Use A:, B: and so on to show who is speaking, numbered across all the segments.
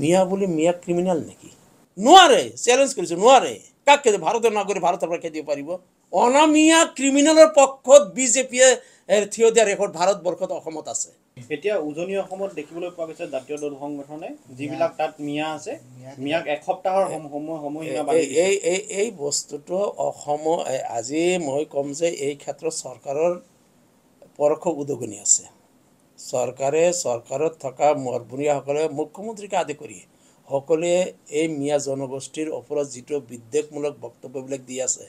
A: মিয়া বুলি মিয়া criminal নেকি নোৱাৰে challenge কৰিছে নোৱাৰে কাক খেদি ভাৰতৰ নাগৰিক ভাৰতৰ পৰা খেদিব পাৰিব অনামিয়া ক্ৰিমিনেলৰ পক্ষত বিজেপিয়ে থিয় দিয়া ৰেকৰ্ড ভাৰতবৰ্ষত অসমত আছে এতিয়া উজনি অসমত দেখিবলৈ পোৱা গৈছে জাতীয় দল সংগঠনে যিবিলাক তাত মিয়া আছে মিয়াক এসপ্তাহৰ সময় সময় এই এই বস্তুটো অসম আজি মই ক'ম যে এই ক্ষেত্ৰত চৰকাৰৰ পৰোক্ষ উদগনি আছে চৰকাৰে চৰকাৰত থকা মৰভনীয়াসকলে মুখ্যমন্ত্ৰীকে আদি কৰি সকলোৱে এই মিয়া জনগোষ্ঠীৰ ওপৰত যিটো বিদ্বেষমূলক বক্তব্যবিলাক দি আছে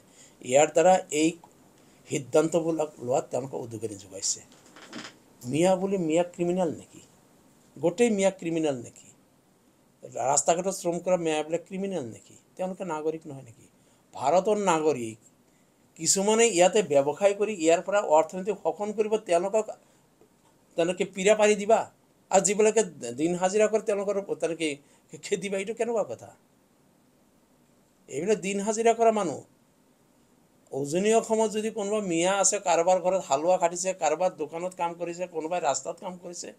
A: ইয়াৰ দ্বাৰা এই সিদ্ধান্তবিলাক লোৱাত তেওঁলোকক উদগনি যোগাইছে মিয়া বুলি মিয়া ক্ৰিমিনেল নেকি গোটেই মিয়া ক্ৰিমিনেল নেকি ৰাস্তা ঘাটত শ্ৰম কৰা মিয়াবিলাক ক্ৰিমিনেল নেকি তেওঁলোকে নাগৰিক নহয় নেকি ভাৰতৰ নাগৰিক কিছুমানে ইয়াতে ব্যৱসায় কৰি ইয়াৰ পৰা অৰ্থনীতি শোষণ কৰিব তেওঁলোকক তেওঁলোকে পীৰা পাৰি দিবা আৰু যিবিলাকে দিন হাজিৰা কৰে তেওঁলোকৰ তেওঁলোকে খেদিবা এইটো কেনেকুৱা কথা এইবিলাক দিন হাজিৰা কৰা মানুহ উজনি অসমত যদি কোনোবা মিয়া আছে কাৰোবাৰ ঘৰত হালোৱা খাটিছে কাৰোবাৰ দোকানত কাম কৰিছে কোনোবাই ৰাস্তাত কাম কৰিছে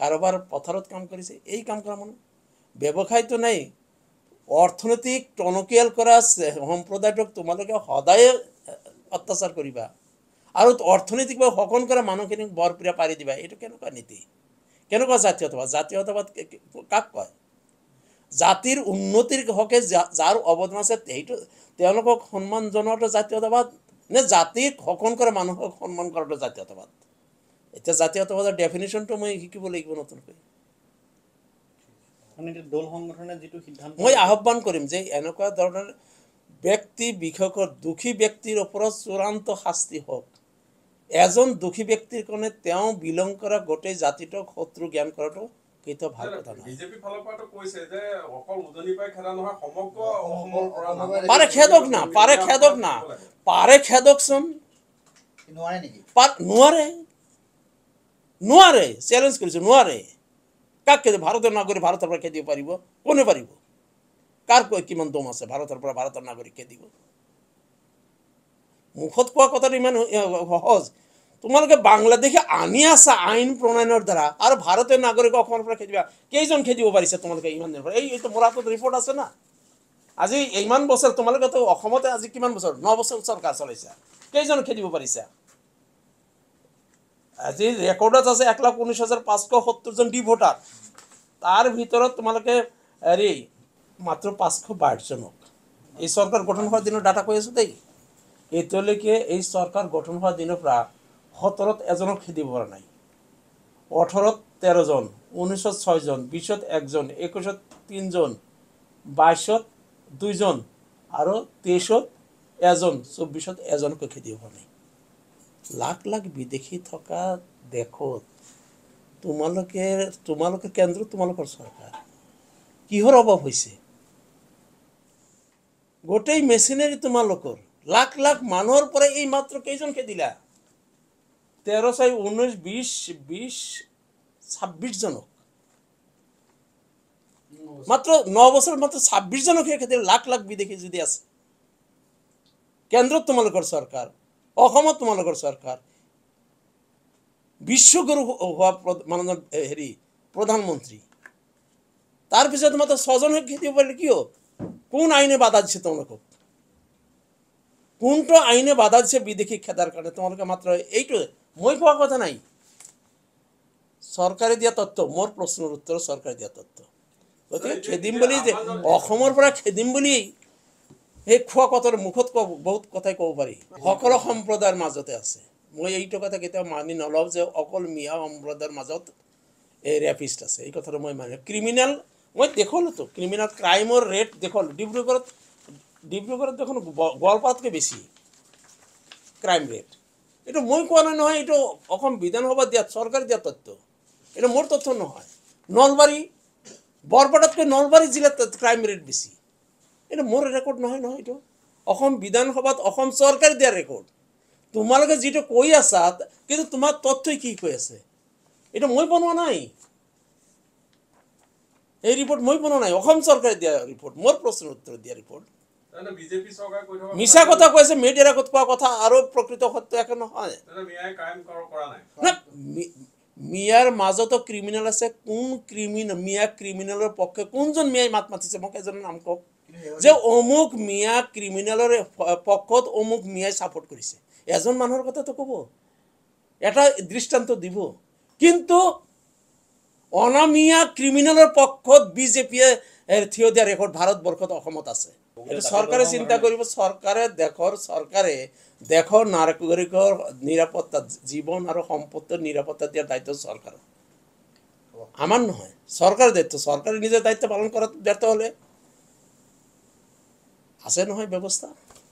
A: কাৰোবাৰ পথাৰত কাম কৰিছে এই কাম কৰা মানুহ ব্যৱসায়টো নাই অৰ্থনৈতিক টনকিয়াল কৰা সম্প্ৰদায়টোক তোমালোকে সদায়ে অত্যাচাৰ কৰিবা আৰু অৰ্থনৈতিকভাৱে শকন কৰা মানুহখিনিক বৰপীৰা পাৰি দিবা এইটো কেনেকুৱা নীতি কেনেকুৱা জাতীয়তাবাদ জাতীয়তাবাদ কাক কয় জাতিৰ উন্নতিৰ হকে যাৰ অৱদান আছে সেইটো তেওঁলোকক সন্মান জনোৱাটো জাতীয়তাবাদ নে জাতিক শকন কৰা মানুহক সন্মান কৰাটো জাতীয়তাবাদ এতিয়া জাতীয়তাবাদৰ ডেফিনেশ্যনটো মই শিকিব লাগিব নতুনকৈ মই আহ্বান কৰিম যে এনেকুৱা ধৰণৰ ব্যক্তি বিশেষকৈ দোষী ব্যক্তিৰ ওপৰত চূড়ান্ত শাস্তি হওক এজন দুখী ব্যক্তিৰ কাৰণে তেওঁ বিলং কৰা গোটেই জাতিটোক শত্ৰু জ্ঞান কৰাটো কেতিয়াও ভাল মানে কথা চেলেঞ্জ কৰিছোঁ নোৱাৰে ভাৰতৰ নাগৰিক ভাৰতৰ পৰা খেদিব পাৰিব কোনে পাৰিব কাৰ কিমান দম আছে ভাৰতৰ পৰা ভাৰতৰ নাগৰিক খেদিব মুখত কোৱা কথাটো ইমান সহজ তোমালোকে বাংলাদেশে আনি আছা আইন প্ৰণয়নৰ দ্বাৰা আৰু ভাৰতীয় নাগৰিক অসমৰ পৰা খেদিবা কেইজন খেদিব পাৰিছে তোমালোকে ইমান দিনৰ এই এইটো মোৰ হাতত ৰিপৰ্ট আছে না আজি ইমান বছৰ তোমালোকেতো অসমতে আজি কিমান বছৰ ন বছৰ চৰকাৰ চলাইছা কেইজন খেদিব পাৰিছা আজি ৰেকৰ্ডত আছে এক লাখ ঊনৈছ হাজাৰ পাঁচশ সত্তৰজন ডি ভোটাৰ তাৰ ভিতৰত তোমালোকে হেৰি মাত্ৰ পাঁচশ বাৰজনক এই চৰকাৰ গঠন হোৱাৰ দিনৰ ডাটা কৈ আছোঁ দেই এতিয়ালৈকে এই চৰকাৰ গঠন হোৱা দিনৰ পৰা সোতৰত এজনক খেদি পৰা নাই ওঠৰত তেৰজন ঊনৈছত ছয়জন বিছত একজন একৈছত তিনিজন বাইছত দুইজন আৰু তেইছত এজন চৌব্বিছত এজনকৈ খেদি পোৱা নাই লাখ লাখ বিদেশী থকা দেশত তোমালোকে তোমালোকে কেন্দ্ৰ তোমালোকৰ চৰকাৰ কিহৰ অভাৱ হৈছে গোটেই মেচিনেৰী তোমালোকৰ লাখ লাখ মানুহৰ পৰাই এই মাত্ৰ কেইজন খেদিলা তেৰ চাৰি বিশ বিশ ছাব্বিশ জনক মাত্র ন বছৰত মাত্ৰ ছাব্বিছজনকহে খেদিলে লাখ লাখ বিদেশী যদি আছে কেন্দ্ৰত তোমালোকৰ চৰকাৰ অসমত তোমালোকৰ চৰকাৰ বিশ্বগুৰু হোৱা মাননীয় হেৰি প্ৰধানমন্ত্ৰী তাৰপিছত মাত্ৰ ছজনক খেদিব পাৰিলে কিয় কোন আইনে বাধা দিছে তেওঁলোকক কোনটো আইনে বাধা দিছে বিদেশী খেদাৰ কাৰণে তোমালোকে মাত্ৰ এইটো মই কোৱা কথা নাই চৰকাৰে দিয়া তথ্য মোৰ প্ৰশ্নৰ উত্তৰ চৰকাৰে দিয়া তথ্য গতিকে খেদিম বুলি যে অসমৰ পৰা খেদিম বুলি সেই খোৱা কথাৰ মুখত বহুত কথাই ক'ব পাৰি সকলো সম্প্ৰদায়ৰ মাজতে আছে মই এইটো কথা কেতিয়াও মানি নলওঁ যে অকল মিয়া সম্প্ৰদায়ৰ মাজত এই ৰেপিষ্ট আছে এই কথাটো মই মানি ক্ৰিমিনেল মই দেখলোতো ক্ৰিমিনেল ক্ৰাইমৰ ৰেট দেখুৱালোঁ ডিব্ৰুগড়ত ডিব্ৰুগড়ত দেখোন গোৱালপাৰাতকৈ বেছি ক্ৰাইম ৰেট এইটো মই কোৱা নাই নহয় এইটো অসম বিধানসভাত দিয়া চৰকাৰে দিয়া তথ্য এইটো মোৰ তথ্য নহয় নলবাৰী বৰপেটাতকৈ নলবাৰী জিলাত ক্ৰাইম ৰেট বেছি এইটো মোৰ ৰেকৰ্ড নহয় নহয় এইটো অসম বিধানসভাত অসম চৰকাৰে দিয়া ৰেকৰ্ড তোমালোকে যিটো কৈ আছা কিন্তু তোমাৰ তথ্যই কি কৈ আছে এইটো মই বনোৱা নাই এই ৰিপৰ্ট মই বনোৱা নাই অসম চৰকাৰে দিয়া ৰিপৰ্ট মোৰ প্ৰশ্নৰ উত্তৰ দিয়া ৰিপৰ্ট মিছা কথা কৈছে মিডিয়াৰ আগত কোৱা কথা আৰু প্ৰকৃত সত্য একে নহয় মিয়াৰ মাজতো ক্ৰিমিনেল আছে কোন ক্ৰিমিনেল মিয়া ক্ৰিমিনেলৰ পক্ষে কোনজন মিয়াই মাত মাতিছে মোক এজনৰ নাম কওক যে অমুক মিয়া ক্ৰিমিনেলৰ পক্ষত অমুক মিয়াই ছাপোৰ্ট কৰিছে এজন মানুহৰ কথাটো ক'ব এটা দৃষ্টান্ত দিব কিন্তু অনামিয়া ক্ৰিমিনেলৰ পক্ষত বিজেপিয়ে থিয় দিয়া ৰেকৰ্ড ভাৰতবৰ্ষত অসমত আছে এটা মানে- সরকারে চিন্তা কৰিব সরকারে দেখর সরকারে দেখ নাগৰিকৰ নিরাপত্তা জীবন আর সম্পত্তির নিরাপত্তা দিয়ার দায়িত্ব সরকার আমার নয় সরকারের দায়িত্ব সরকারের নিজের দায়িত্ব পালন করা ব্যর্থ হলে আছে নহয় ব্যবস্থা